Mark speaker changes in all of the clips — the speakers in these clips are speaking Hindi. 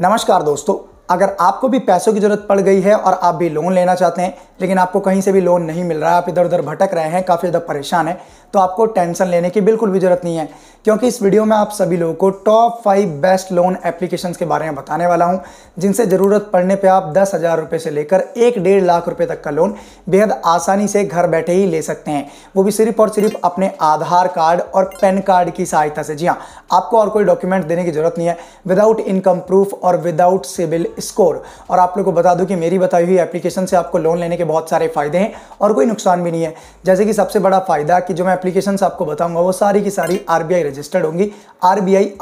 Speaker 1: नमस्कार दोस्तों अगर आपको भी पैसों की ज़रूरत पड़ गई है और आप भी लोन लेना चाहते हैं लेकिन आपको कहीं से भी लोन नहीं मिल रहा है आप इधर उधर भटक रहे हैं काफ़ी ज़्यादा परेशान है तो आपको टेंशन लेने की बिल्कुल भी ज़रूरत नहीं है क्योंकि इस वीडियो में आप सभी लोगों को top five best loan application के बारे में बताने वाला हूँ जिनसे ज़रूरत पड़ने पर आप दस हज़ार रुपये से लेकर एक डेढ़ लाख रुपये तक का लोन बेहद आसानी से घर बैठे ही ले सकते हैं वो भी सिर्फ और सिर्फ अपने आधार कार्ड और पैन कार्ड की सहायता से जी हाँ आपको और कोई डॉक्यूमेंट देने की ज़रूरत नहीं है विदाउट इनकम प्रूफ और विदाउट सिविल स्कोर और आप लोग को बता दूं कि मेरी बताई हुई एप्लीकेशन से आपको लोन लेने के बहुत सारे फ़ायदे हैं और कोई नुकसान भी नहीं है जैसे कि सबसे बड़ा फ़ायदा कि जो मैं एप्लीकेशन आपको बताऊंगा वो सारी की सारी आर रजिस्टर्ड होंगी आर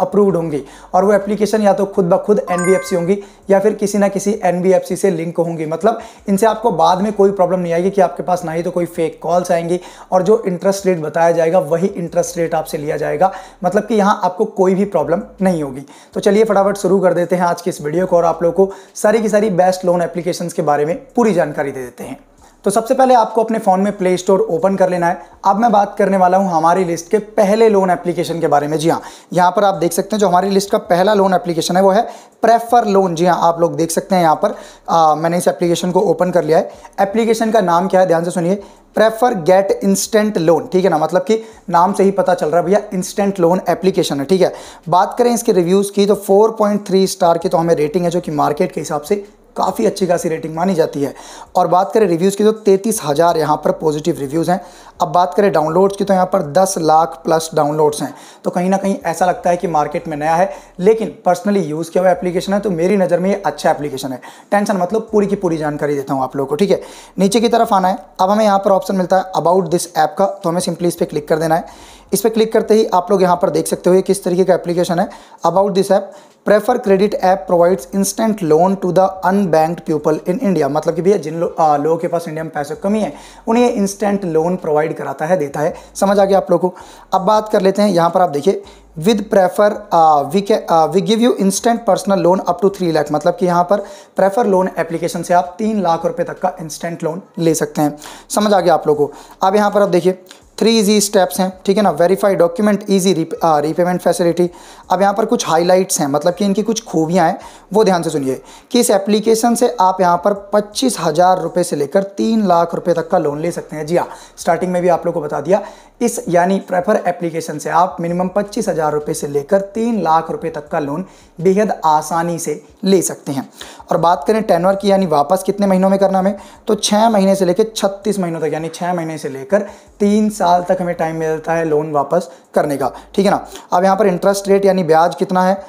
Speaker 1: अप्रूव्ड होंगी और वो एप्लीकेशन या तो खुद ब खुद एन होंगी या फिर किसी ना किसी एन से लिंक होंगी मतलब इनसे आपको बाद में कोई प्रॉब्लम नहीं आएगी कि आपके पास ना ही तो कोई फेक कॉल्स आएंगी और जो इंटरेस्ट रेट बताया जाएगा वही इंटरेस्ट रेट आपसे लिया जाएगा मतलब कि यहाँ आपको कोई भी प्रॉब्लम नहीं होगी तो चलिए फटाफट शुरू कर देते हैं आज की इस वीडियो को और आप लोग को आपको सारी की सारी बेस्ट लोन एप्लीकेशन के बारे में पूरी जानकारी दे देते हैं तो सबसे पहले आपको अपने फ़ोन में प्ले स्टोर ओपन कर लेना है अब मैं बात करने वाला हूँ हमारी लिस्ट के पहले लोन एप्लीकेशन के बारे में जी हाँ यहाँ पर आप देख सकते हैं जो हमारी लिस्ट का पहला लोन एप्लीकेशन है वो है प्रेफर लोन जी हाँ आप लोग देख सकते हैं यहाँ पर आ, मैंने इस एप्लीकेशन को ओपन कर लिया है एप्लीकेशन का नाम क्या है ध्यान से सुनिए प्रेफर गेट इंस्टेंट लोन ठीक है ना मतलब कि नाम से ही पता चल रहा है भैया इंस्टेंट लोन एप्लीकेशन है ठीक है बात करें इसके रिव्यूज़ की तो 4.3 स्टार की तो हमें रेटिंग है जो कि मार्केट के हिसाब से काफ़ी अच्छी खासी रेटिंग मानी जाती है और बात करें रिव्यूज़ की तो तैंतीस हज़ार यहाँ पर पॉजिटिव रिव्यूज़ हैं अब बात करें डाउनलोड्स की तो यहाँ पर 10 लाख प्लस डाउनलोड्स हैं तो कहीं ना कहीं ऐसा लगता है कि मार्केट में नया है लेकिन पर्सनली यूज़ किया हुआ एप्लीकेशन है तो मेरी नज़र में ये अच्छा एप्लीकेशन है टेंशन मतलब पूरी की पूरी जानकारी देता हूँ आप लोगों को ठीक है नीचे की तरफ आना है अब हमें यहाँ पर ऑप्शन मिलता है अबाउट दिस ऐप का तो हमें सिंपली इस पर क्लिक कर देना है इस पर क्लिक करते ही आप लोग यहाँ पर देख सकते हो किस तरीके का एप्लीकेशन है about this app prefer credit app provides instant loan to the unbanked people in India मतलब कि भैया जिन लोगों के पास इंडिया में पैसे कमी है उन्हें इंस्टेंट लोन प्रोवाइड कराता है देता है समझ आ गया आप लोगों को अब बात कर लेते हैं यहाँ पर आप देखिए with prefer we we give you instant personal loan up to three lakh मतलब कि यहाँ पर प्रेफर लोन एप्लीकेशन से आप तीन लाख रुपए तक का इंस्टेंट लोन ले सकते हैं समझ आ गया आप लोग को अब यहाँ पर आप देखिए थ्री इजी स्टेप्स हैं ठीक है ना verify document easy repayment facility अब यहाँ पर कुछ हाईलाइट्स हैं मतलब कि इनकी कुछ खूबियाँ हैं वो ध्यान से सुनिए कि इस एप्लीकेशन से आप यहाँ पर पच्चीस हज़ार रुपये से लेकर तीन लाख रुपये तक का लोन ले सकते हैं जी हाँ स्टार्टिंग में भी आप लोग को बता दिया इस यानी प्रेफर एप्लीकेशन से आप मिनिमम पच्चीस हज़ार रुपये से लेकर तीन लाख रुपए तक का लोन बेहद आसानी से ले सकते हैं और बात करें टेनवर की यानी वापस कितने महीनों में करना हमें तो छः महीने से लेकर छत्तीस महीनों तक यानी छः महीने से लेकर तीन साल तक हमें टाइम मिलता है लोन वापस करने का ठीक है ना अब यहाँ पर इंटरेस्ट रेट यानी ब्याज कितना है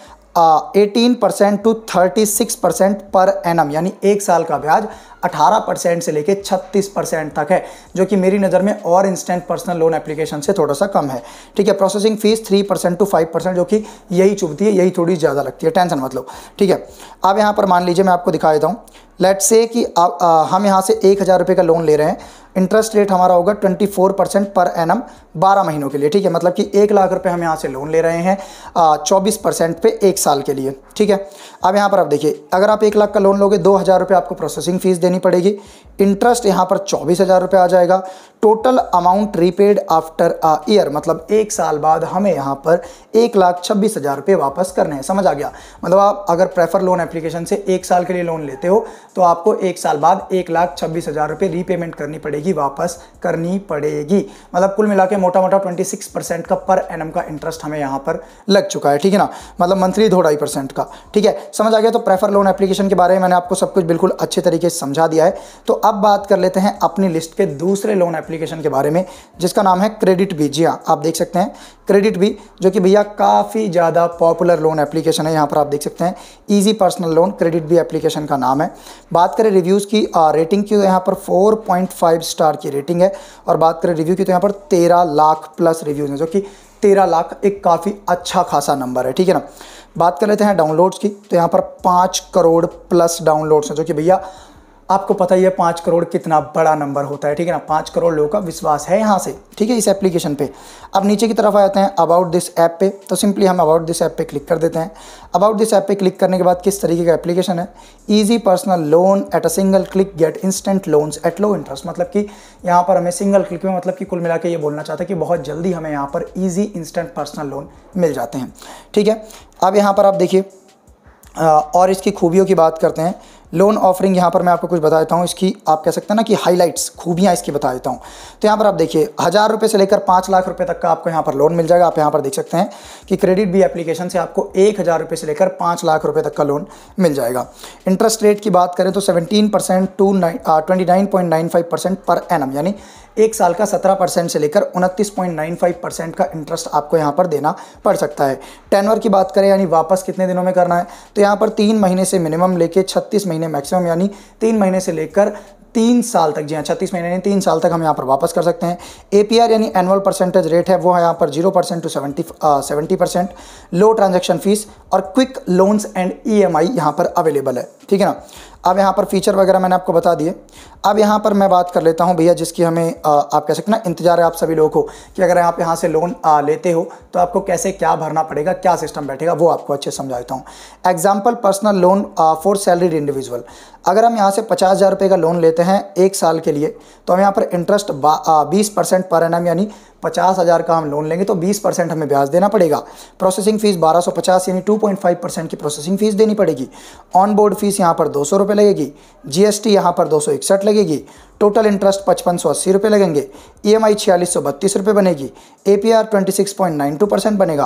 Speaker 1: eighteen percent to thirty six percent per annum यानी एक साल का ब्याज 18 परसेंट से लेकर 36 परसेंट तक है जो कि मेरी नज़र में और इंस्टेंट पर्सनल लोन एप्लीकेशन से थोड़ा सा कम है ठीक है processing fee three percent to five percent जो कि यही चुभती है यही थोड़ी ज़्यादा लगती है टेंशन मतलब ठीक है अब यहाँ पर मान लीजिए मैं आपको दिखा देता हूँ लेट से कि आ, आ, हम यहाँ से एक हज़ार रुपये का लोन ले रहे हैं इंटरेस्ट रेट हमारा होगा twenty four percent per annum बारह महीनों के लिए ठीक है मतलब कि एक लाख रुपए हम यहाँ से लोन ले रहे हैं चौबीस परसेंट पे एक साल के लिए ठीक है अब यहाँ पर आप देखिए अगर आप एक लाख का लोन लोगे दो हज़ार रुपये आपको प्रोसेसिंग फीस देनी देनी पड़ेगी इंटरेस्ट यहाँ पर चौबीस हज़ार रुपये आ जाएगा total amount repaid after a year मतलब एक साल बाद हमें यहाँ पर एक लाख छब्बीस हज़ार रुपये वापस करने हैं समझ आ गया मतलब आप अगर प्रेफर लोन एप्लीकेशन से एक साल के लिए लोन लेते हो तो आपको एक साल बाद एक लाख छब्बीस हज़ार रुपये रीपेमेंट करनी पड़ेगी वापस करनी पड़ेगी मतलब कुल मिला के मोटा मोटा ट्वेंटी सिक्स परसेंट का पर एम का इंटरेस्ट हमें यहाँ पर लग चुका है ठीक है ना मतलब मंथली दो ढाई परसेंट का ठीक है समझ आ गया तो प्रेफर लोन एप्लीकेशन के बारे में मैंने आपको सब कुछ बिल्कुल अच्छे तरीके से समझा दिया है तो अब बात कर लेते हैं अपनी लिस्ट के दूसरे लोन एप्लीकेशन एप्लीकेशन के बारे में जिसका नाम है क्रेडिट बी जी हाँ आप देख सकते हैं क्रेडिट बी जो कि भैया काफ़ी ज़्यादा पॉपुलर लोन एप्लीकेशन है यहाँ पर आप देख सकते हैं easy personal loan CreditBee application का नाम है बात करें रिव्यूज़ की आ, रेटिंग की तो यहाँ पर 4.5 स्टार की रेटिंग है और बात करें रिव्यू की तो यहाँ पर तेरह लाख प्लस रिव्यूज़ हैं जो कि तेरह लाख एक काफ़ी अच्छा खासा नंबर है ठीक है ना बात कर लेते हैं डाउनलोड्स की तो यहाँ पर पाँच करोड़ प्लस डाउनलोड्स हैं जो कि भैया आपको पता ही है पाँच करोड़ कितना बड़ा नंबर होता है ठीक है ना पाँच करोड़ लोगों का विश्वास है यहाँ से ठीक है इस एप्लीकेशन पे अब नीचे की तरफ आ जाते हैं अबाउट दिस ऐप पे तो सिंपली हम अबाउट दिस ऐप पे क्लिक कर देते हैं अबाउट दिस ऐप पे क्लिक करने के बाद किस तरीके का एप्लीकेशन है easy personal loan at a single click get instant loans at low interest मतलब कि यहाँ पर हमें सिंगल क्लिक में मतलब कि कुल मिला के ये बोलना चाहता है कि बहुत जल्दी हमें यहाँ पर ईजी इंस्टेंट पर्सनल लोन मिल जाते हैं ठीक है अब यहाँ पर आप देखिए और इसकी खूबियों की बात करते हैं लोन ऑफरिंग यहाँ पर मैं आपको कुछ बता देता हूँ इसकी आप कह सकते हैं ना कि हाईलाइट्स खूबियाँ इसकी बता देता हूँ तो यहाँ पर आप देखिए हज़ार रुपये से लेकर पाँच लाख रुपये तक का आपको यहाँ पर लोन मिल जाएगा आप यहाँ पर देख सकते हैं कि क्रेडिट भी एप्लीकेशन से आपको एक हज़ार रुपये से लेकर पाँच लाख रुपये तक का लोन मिल जाएगा इंटरेस्ट रेट की बात करें तो seventeen percent to nine twenty nine point nine five percent per annum यानी एक साल का सत्रह परसेंट से लेकर उनतीस पॉइंट नाइन फाइव परसेंट का इंटरेस्ट आपको यहाँ पर देना पड़ सकता है टेनवर की बात करें यानी वापस कितने दिनों में करना है तो यहाँ पर तीन महीने से मिनिमम लेके छत्तीस महीने महीने मैक्सिमम यानी तीन महीने से लेकर तीन साल तक जी हाँ छत्तीस महीने यानी तीन साल तक हम यहाँ पर वापस कर सकते हैं एपीआर यानी एनुअल परसेंटेज रेट है वो है यहाँ पर zero percent to seventy seventy percent low transaction fee और quick loans and E M यहाँ पर अवेलेबल है ठीक है ना अब यहाँ पर फीचर वगैरह मैंने आपको बता दिए अब यहाँ पर मैं बात कर लेता हूँ भैया जिसकी हमें आ, आप कह सकते ना इंतजार है आप सभी लोगों को कि अगर आप यहाँ से लोन आ, लेते हो तो आपको कैसे क्या भरना पड़ेगा क्या सिस्टम बैठेगा वो आपको अच्छे समझा देता हूँ example personal loan for salaried individual अगर हम यहाँ से पचास हज़ार रुपये का लोन लेते हैं एक साल के लिए तो हम यहाँ पर इंटरेस्ट बीस परसेंट पर एन यानी पचास हज़ार का हम लोन लेंगे तो बीस परसेंट हमें ब्याज देना पड़ेगा प्रोसेसिंग फ़ीस बारह सौ पचास यानी टू पॉइंट फाइव परसेंट की प्रोसेसिंग फ़ीस देनी पड़ेगी ऑन बोर्ड फीस यहाँ पर दो सौ रुपये लगेगी जी एस टी यहाँ पर दो सौ इकसठ लगेगी टोटल इंटरेस्ट पचपन सौ अस्सी रुपये लगेंगे ई एम आई छियालीस सौ बत्तीस रुपये बनेगी A P R twenty six point nine two percent बनेगा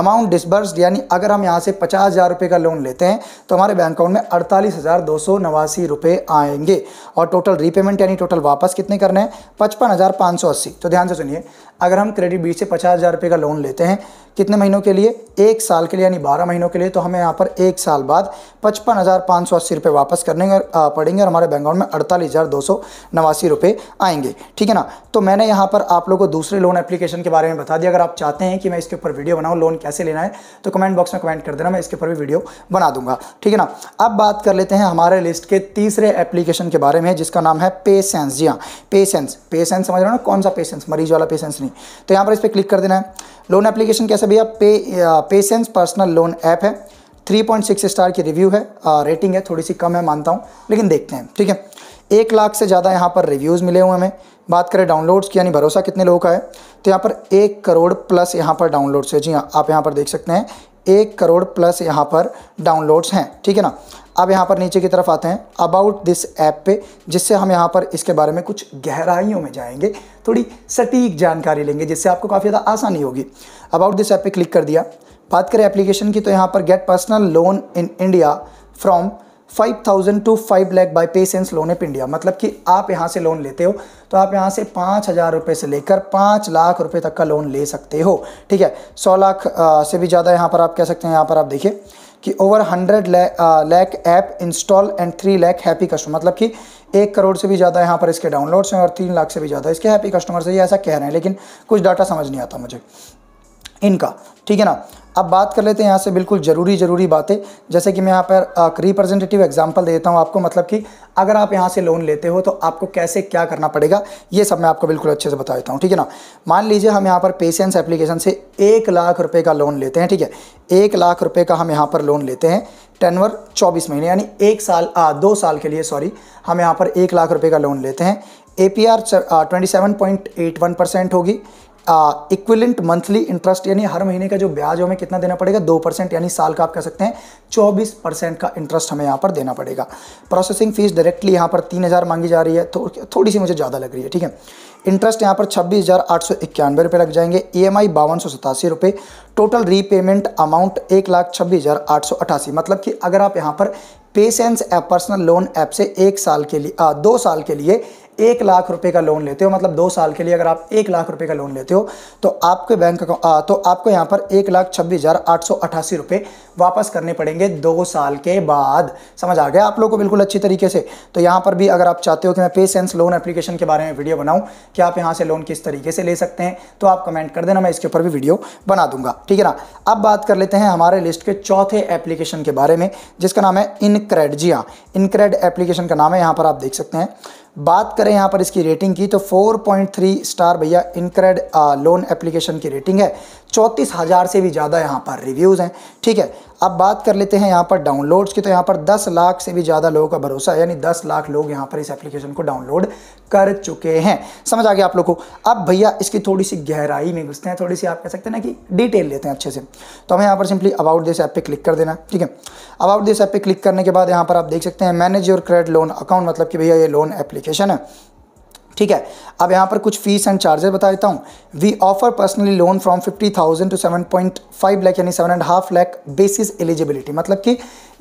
Speaker 1: अमाउंट डिसबर्स यानी अगर हम यहाँ से पचास हज़ार रुपये का लोन लेते हैं तो हमारे बैंक अकाउंट में अड़तालीस हज़ार दो सौ नवासी रुपये आएंगे और टोटल रीपेमेंट यानी टोटल वापस कितने करने हैं पचपन हज़ार पाँच सौ अस्सी तो ध्यान से सुनिए अगर हम क्रेडिट बीच से पचास हज़ार रुपये का लोन लेते हैं कितने महीनों के लिए एक साल के लिए यानी बारह महीनों के लिए तो हमें यहाँ पर एक साल बाद पचपन हज़ार पाँच सौ अस्सी रुपये वापस करने पड़ेंगे और हमारे बैंक अकाउंट में अड़तालीस हज़ार दो सौ नवासी रुपये आएंगे ठीक है ना तो मैंने यहाँ पर आप लोगों को दूसरे लोन एप्लीकेशन के बारे में बता दिया अगर आप चाहते हैं कि मैं इसके ऊपर वीडियो बनाऊँ लोन कैसे लेना है तो कमेंट बॉक्स में कमेंट कर देना मैं इसके ऊपर भी वीडियो बना दूंगा ठीक है ना अब बात कर लेते हैं हमारे लिस्ट के तीसरे एप्लीकेशन के बारे में जिसका नाम है पेसेंस जी हाँ पेसेंस पेसेंस समझ रहे हो ना कौन सा पेसेंस मरीज वाला पेसेंस नहीं तो यहाँ पर इस पर क्लिक कर देना है लोन एप्लीकेशन कैसे भैया पे पेसेंस पर्सनल लोन ऐप है 3.6 स्टार की रिव्यू है आ, रेटिंग है थोड़ी सी कम है मानता हूँ लेकिन देखते हैं ठीक है एक लाख से ज़्यादा यहाँ पर रिव्यूज़ मिले हुए हमें बात करें डाउनलोड्स की यानी भरोसा कितने लोगों का है तो यहाँ पर एक करोड़ प्लस यहाँ पर डाउनलोड्स है जी हाँ आप यहाँ पर देख सकते हैं एक करोड़ प्लस यहाँ पर डाउनलोड्स हैं ठीक है ना अब यहाँ पर नीचे की तरफ आते हैं अबाउट दिस ऐप पे जिससे हम यहाँ पर इसके बारे में कुछ गहराइयों में जाएंगे थोड़ी सटीक जानकारी लेंगे जिससे आपको काफ़ी ज़्यादा आसानी होगी अबाउट दिस ऐप पे क्लिक कर दिया बात करें एप्लीकेशन की तो यहाँ पर get personal loan in India from five thousand to five lakh by patience loan of India मतलब कि आप यहाँ से लोन लेते हो तो आप यहाँ से पाँच हज़ार रुपये से लेकर पाँच लाख रुपये तक का लोन ले सकते हो ठीक है सौ लाख से भी ज़्यादा यहाँ पर आप कह सकते हैं यहाँ पर आप देखिए कि over hundred lakh app install and three lakh happy customer मतलब कि एक करोड़ से भी ज़्यादा यहाँ पर इसके डाउनलोड्स हैं और तीन लाख से भी ज़्यादा इसके हैप्पी कस्टमर्स से ये ऐसा कह रहे हैं लेकिन कुछ डाटा समझ नहीं आता मुझे इनका ठीक है ना अब बात कर लेते हैं यहाँ से बिल्कुल ज़रूरी ज़रूरी बातें जैसे कि मैं यहाँ पर रिप्रेजेंटेटिव एग्जाम्पल देता हूँ आपको मतलब कि अगर आप यहाँ से लोन लेते हो तो आपको कैसे क्या करना पड़ेगा ये सब मैं आपको बिल्कुल अच्छे से बता देता हूँ ठीक है ना मान लीजिए हम यहाँ पर पेशेंस एप्लीकेशन से एक लाख रुपये का लोन लेते हैं ठीक है एक लाख रुपये का हम यहाँ पर लोन लेते हैं टेनवर चौबीस महीने यानी एक साल आ, दो साल के लिए सॉरी हम यहाँ पर एक लाख रुपये का लोन लेते हैं A P R twenty seven point eight one percent होगी इक्विलेंट मंथली इंटरेस्ट यानी हर महीने का जो ब्याज हमें कितना देना पड़ेगा दो परसेंट यानी साल का आप कह सकते हैं चौबीस परसेंट का इंटरेस्ट हमें यहाँ पर देना पड़ेगा प्रोसेसिंग फीस डायरेक्टली यहाँ पर तीन हज़ार मांगी जा रही है थो, तो थोड़ी सी मुझे ज़्यादा लग रही है ठीक है इंटरेस्ट यहाँ पर छब्बीस हज़ार आठ सौ इक्यानवे रुपये लग जाएंगे ई एम आई बावन सौ सतासी रुपये टोटल रीपेमेंट अमाउंट एक लाख छब्बीस हज़ार आठ सौ अट्ठासी मतलब कि अगर आप यहाँ पर patience app personal loan app से एक साल के लिए आ, दो साल के लिए एक लाख रुपए का लोन लेते हो मतलब दो साल के लिए अगर आप एक लाख रुपए का लोन लेते हो तो आपके बैंक अकाउंट तो आपको यहाँ पर एक लाख छब्बीस हज़ार आठ सौ अठासी रुपये वापस करने पड़ेंगे दो साल के बाद समझ आ गया आप लोग को बिल्कुल अच्छी तरीके से तो यहाँ पर भी अगर आप चाहते हो कि मैं पे सेंस लोन एप्लीकेशन के बारे में वीडियो बनाऊँ कि आप यहाँ से लोन किस तरीके से ले सकते हैं तो आप कमेंट कर देना मैं इसके ऊपर भी वीडियो बना दूंगा ठीक है ना अब बात कर लेते हैं हमारे लिस्ट के चौथे एप्लीकेशन के बारे में जिसका नाम है इनक्रेड जी हाँ इनक्रेड एप्लीकेशन का नाम है यहाँ पर आप देख सकते हैं बात करें यहाँ पर इसकी रेटिंग की तो 4.3 स्टार भैया इनक्रेड लोन एप्लीकेशन की रेटिंग है चौंतीस हज़ार से भी ज़्यादा यहाँ पर रिव्यूज़ हैं ठीक है अब बात कर लेते हैं यहाँ पर डाउनलोड्स की तो यहाँ पर 10 लाख से भी ज़्यादा लोगों का भरोसा है यानी 10 लाख लोग यहाँ पर इस एप्लीकेशन को डाउनलोड कर चुके हैं समझ आ गया आप लोग को अब भैया इसकी थोड़ी सी गहराई में घुसते हैं थोड़ी सी आप कह सकते हैं ना कि डिटेल लेते हैं अच्छे से तो हमें यहाँ पर सिंपली अबाउट दिस ऐप पे क्लिक कर देना ठीक है अबाउट दिस ऐप पर क्लिक करने के बाद यहाँ पर आप देख सकते हैं manage your credit loan account मतलब कि भैया ये लोन एप्लीकेशन है ठीक है अब यहाँ पर कुछ फीस एंड चार्जेस बता देता हूँ we offer personally loan from fifty thousand to seven point five lakh यानी seven and half lakh basis eligibility मतलब कि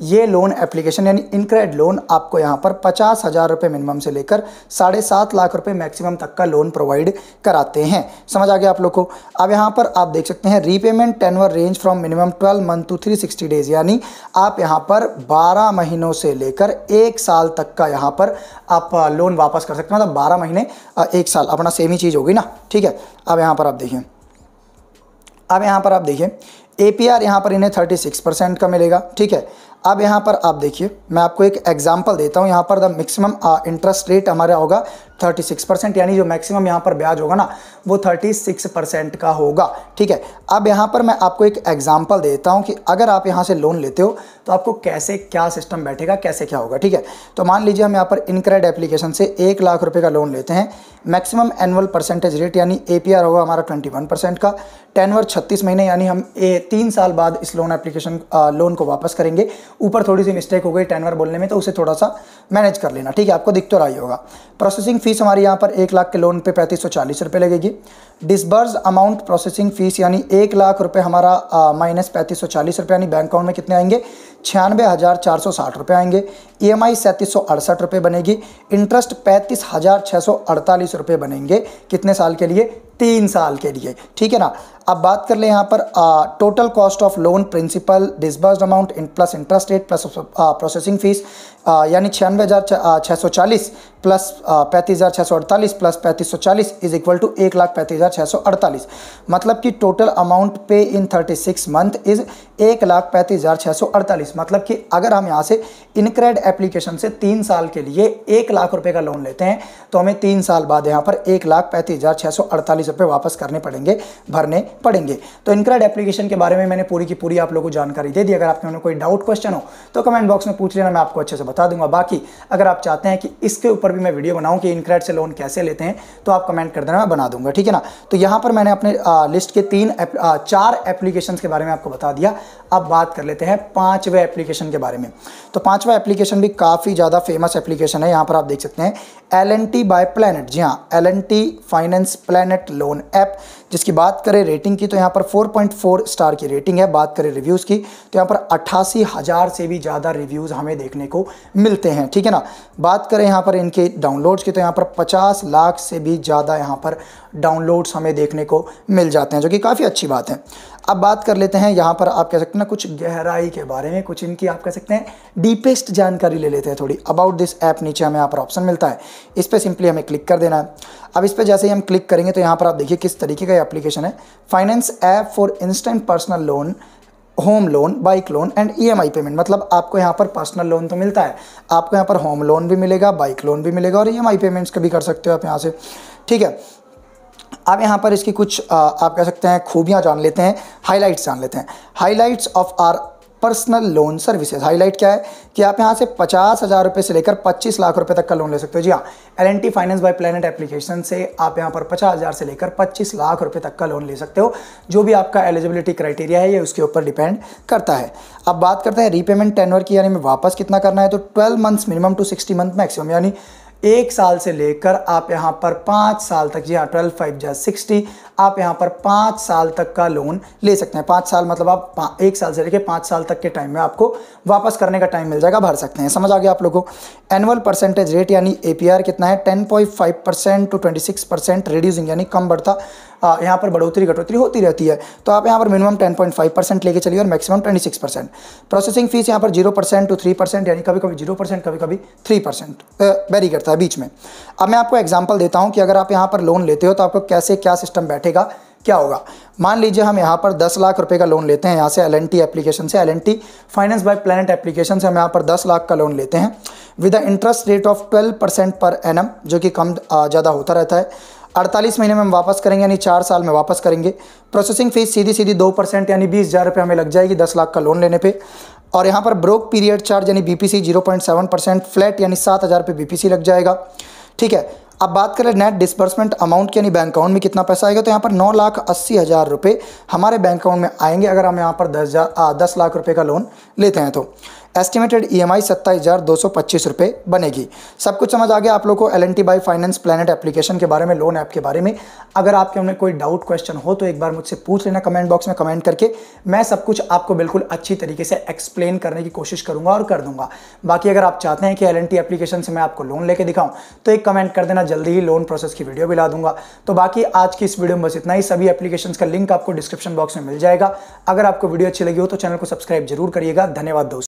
Speaker 1: ये लोन एप्लीकेशन यानी इनक्रेड लोन आपको यहाँ पर पचास हज़ार रुपये मिनिमम से लेकर साढ़े सात लाख रुपये मैक्सिमम तक का लोन प्रोवाइड कराते हैं समझ आ गया आप लोग को अब यहाँ पर आप देख सकते हैं repayment tenure range from minimum twelve month to three sixty days यानी आप यहाँ पर बारह महीनों से लेकर एक साल तक का यहाँ पर आप लोन वापस कर सकते हैं मतलब बारह महीने एक साल अपना सेम ही चीज़ होगी ना ठीक है अब यहाँ पर आप देखिए अब यहाँ पर आप देखिए ए पी आर यहाँ पर इन्हें थर्टी सिक्स परसेंट का मिलेगा ठीक है अब यहाँ पर आप देखिए मैं आपको एक एग्जांपल देता हूँ यहाँ पर द मैक्सिमम इंटरेस्ट रेट हमारा होगा थर्टी सिक्स परसेंट यानी जो मैक्सिमम यहाँ पर ब्याज होगा ना वो थर्टी सिक्स परसेंट का होगा ठीक है अब यहाँ पर मैं आपको एक एग्जाम्पल देता हूँ कि अगर आप यहाँ से लोन लेते हो तो आपको कैसे क्या सिस्टम बैठेगा कैसे क्या होगा ठीक है तो मान लीजिए हम यहाँ पर इनक्रेड एप्लीकेशन से एक लाख रुपये का लोन लेते हैं मैक्सिमम एनुअल परसेंटेज रेट यानी ए होगा हमारा ट्वेंटी वन परसेंट का टेनवर छत्तीस महीने यानी हम ए, तीन साल बाद इस लोन एप्लीकेशन लोन को वापस करेंगे ऊपर थोड़ी सी मिस्टेक हो गई टेनवर बोलने में तो उसे थोड़ा सा मैनेज कर लेना ठीक है आपको दिख तो होगा प्रोसेसिंग फीस हमारी यहाँ पर एक लाख के लोन पे पैंतीस सौ चालीस रुपये लगेगी डिसबर्स अमाउंट प्रोसेसिंग फीस यानी एक लाख रुपये हमारा माइनस पैंतीस सौ चालीस रुपये यानी बैंक अकाउंट में कितने आएंगे छियानवे हज़ार चार सौ साठ रुपये आएंगे ई एम आई सैंतीस सौ अड़सठ रुपये बनेगी इंटरेस्ट पैंतीस हज़ार छः सौ अड़तालीस रुपये बनेंगे कितने साल के लिए तीन साल के लिए ठीक है ना अब बात कर ले यहाँ पर total cost of loan principal disburse amount in plus interest rate plus processing fee यानी छियानवे हज़ार छः सौ चालीस प्लस पैंतीस हज़ार छः सौ अड़तालीस प्लस पैंतीस सौ चालीस इज इक्वल टू एक लाख पैंतीस हज़ार छः सौ अड़तालीस मतलब कि total amount pay in thirty six month is एक लाख पैंतीस हज़ार छः सौ अड़तालीस मतलब कि अगर हम यहाँ से इनक्रेड एप्लीकेशन से तीन साल के लिए एक लाख रुपए का लोन लेते हैं तो हमें तीन साल बाद यहाँ पर एक लाख पैंतीस हज़ार छः सौ अड़तालीस रुपये वापस करने पड़ेंगे भरने पड़ेंगे तो इनक्रेड एप्लीकेशन के बारे में मैंने पूरी की पूरी आप लोगों को जानकारी दे दी अगर आपके उन्होंने कोई डाउट क्वेश्चन हो तो कमेंट बॉक्स में पूछ लेना मैं आपको अच्छे से बता दूंगा बाकी अगर आप चाहते हैं कि इसके ऊपर भी मैं वीडियो बनाऊँ कि इनक्रेड से लोन कैसे लेते हैं तो आप कमेंट कर देना मैं बना दूंगा ठीक है ना तो यहाँ पर मैंने अपने लिस्ट के तीन चार एप्लीकेशन के बारे में आपको बता दिया अब बात कर लेते हैं पाँचवें एप्लीकेशन के बारे में तो पाँच पांचवा एप्लीकेशन भी काफ़ी ज़्यादा फेमस एप्लीकेशन है यहाँ पर आप देख सकते हैं L N T by Planet जी हाँ L N T finance Planet loan app जिसकी बात करें रेटिंग की तो यहाँ पर 4.4 स्टार की रेटिंग है बात करें रिव्यूज़ की तो यहाँ पर अट्ठासी हज़ार से भी ज़्यादा रिव्यूज़ हमें देखने को मिलते हैं ठीक है ना बात करें यहाँ पर इनके डाउनलोड्स की तो यहाँ पर 50 लाख से भी ज़्यादा यहाँ पर डाउनलोड्स हमें देखने को मिल जाते हैं जो कि काफ़ी अच्छी बात है अब बात कर लेते हैं यहाँ पर आप कह सकते हैं ना कुछ गहराई के बारे में कुछ इनकी आप कह सकते हैं डीपेस्ट जानकारी ले लेते हैं थोड़ी अबाउट दिस ऐप नीचे हमें यहाँ पर ऑप्शन मिलता है इस पर सिंपली हमें क्लिक कर देना है अब इस पर जैसे ही हम क्लिक करेंगे तो यहाँ पर आप देखिए किस तरीके का एप्लीकेशन है finance app for instant personal loan home loan bike loan and EMI payment मतलब आपको यहाँ पर पर्सनल लोन तो मिलता है आपको यहाँ पर होम लोन भी मिलेगा बाइक लोन भी मिलेगा और ईएमआई e पेमेंट्स भी कर सकते हो आप यहाँ से ठीक है अब यहाँ पर इसकी कुछ आ, आप कह सकते हैं खूबियाँ जान लेते हैं हाईलाइट्स जान लेते हैं highlights of our personal loan services highlight क्या है कि आप यहाँ से पचास हज़ार रुपये से लेकर पच्चीस लाख रुपये तक का लोन ले सकते हो जी हाँ L N T finance by Planet application से आप यहाँ पर पचास हज़ार से लेकर पच्चीस लाख रुपये तक का लोन ले सकते हो जो भी आपका एलिजिबिलिटी क्राइटेरिया है ये उसके ऊपर डिपेंड करता है अब बात करते हैं रीपेमेंट टेनवर की यानी वापस कितना करना है तो twelve months minimum to sixty month maximum यानी एक साल से लेकर आप यहाँ पर पाँच साल तक जी हाँ ट्वेल्व फाइव जै सिक्सटी आप यहाँ पर पाँच साल तक का लोन ले सकते हैं पाँच साल मतलब आप एक साल से लेकर पाँच साल तक के टाइम में आपको वापस करने का टाइम मिल जाएगा भर सकते हैं समझ आ गया आप लोगों को एनुअल परसेंटेज रेट यानी ए कितना है ten point five percent to twenty six percent reducing यानी कम बढ़ता यहाँ पर बढ़ोतरी घटोतरी होती रहती है तो आप यहाँ पर minimum ten point five percent लेके चलिए और maximum twenty six percent processing fee यहाँ पर zero percent to three percent यानी कभी कभी जीरो परसेंट कभी कभी थ्री परसेंट वेरी करता है बीच में अब मैं आपको एग्जाम्पल देता हूँ कि अगर आप यहाँ पर लोन लेते हो तो आपको कैसे क्या सिस्टम बैठेगा क्या होगा मान लीजिए हम यहाँ पर 10 लाख रुपए का लोन लेते हैं यहाँ से एल एप्लीकेशन से L finance by Planet application से हम यहाँ पर 10 लाख का लोन लेते हैं with the interest rate of 12 percent per annum जो कि कम ज़्यादा होता रहता है अड़तालीस महीने में हम वापस करेंगे यानी चार साल में वापस करेंगे प्रोसेसिंग फीस सीधी सीधी दो परसेंट यानी बीस हज़ार रुपये हमें लग जाएगी दस लाख का लोन लेने पे और यहाँ पर ब्रोक पीरियड चार्ज यानी बीपीसी 0.7 परसेंट फ्लैट यानी सात हज़ार रुपये बी लग जाएगा ठीक है अब बात करें नेट डिसबर्समेंट अमाउंट की यानी बैंक अकाउंट में कितना पैसा आएगा तो यहाँ पर नौ लाख अस्सी हज़ार रुपये हमारे बैंक अकाउंट में आएंगे अगर हम यहाँ पर दस हज़ार दस लाख रुपये का लोन लेते हैं तो एस्टिमेटेड ई एम आई सत्ताईस हज़ार दो सौ पच्चीस रुपये बनेगी सब कुछ समझ आ गया आप लोग को L N T by finance Planet application के बारे में लोन ऐप के बारे में अगर आपके हमने कोई डाउट क्वेश्चन हो तो एक बार मुझसे पूछ लेना कमेंट बॉक्स में कमेंट करके मैं सब कुछ आपको बिल्कुल अच्छी तरीके से एक्सप्लेन करने की कोशिश करूंगा और कर दूंगा बाकी अगर आप चाहते हैं कि एल एप्लीकेशन से मैं आपको लोन लेके दिखाऊं तो एक कमेंट कर देना जल्दी ही लोन प्रोसेस की वीडियो भी ला दूंगा तो बाकी आज की इस वीडियो में बस इतना ही सभी एप्लीकेशन का लिंक आपको डिस्क्रिप्शन बॉक्स में मिल जाएगा अगर आपको वीडियो अच्छी लगी हो तो चैनल को सब्सक्राइब जरूर करिएगा धन्यवाद दोस्तों